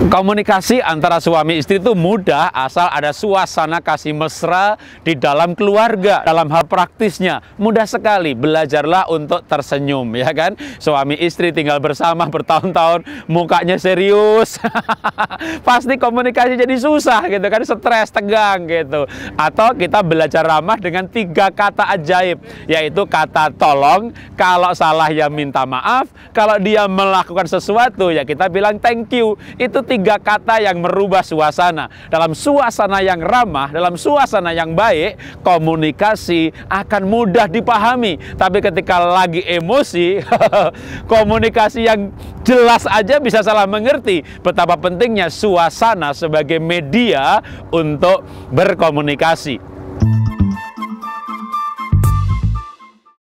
Komunikasi antara suami istri itu mudah asal ada suasana kasih mesra di dalam keluarga, dalam hal praktisnya. Mudah sekali, belajarlah untuk tersenyum ya kan. Suami istri tinggal bersama bertahun-tahun, mukanya serius. Pasti komunikasi jadi susah gitu kan, stres, tegang gitu. Atau kita belajar ramah dengan tiga kata ajaib, yaitu kata tolong, kalau salah ya minta maaf, kalau dia melakukan sesuatu ya kita bilang thank you. Itu tiga kata yang merubah suasana. Dalam suasana yang ramah, dalam suasana yang baik, komunikasi akan mudah dipahami. Tapi ketika lagi emosi, komunikasi yang jelas aja bisa salah mengerti betapa pentingnya suasana sebagai media untuk berkomunikasi.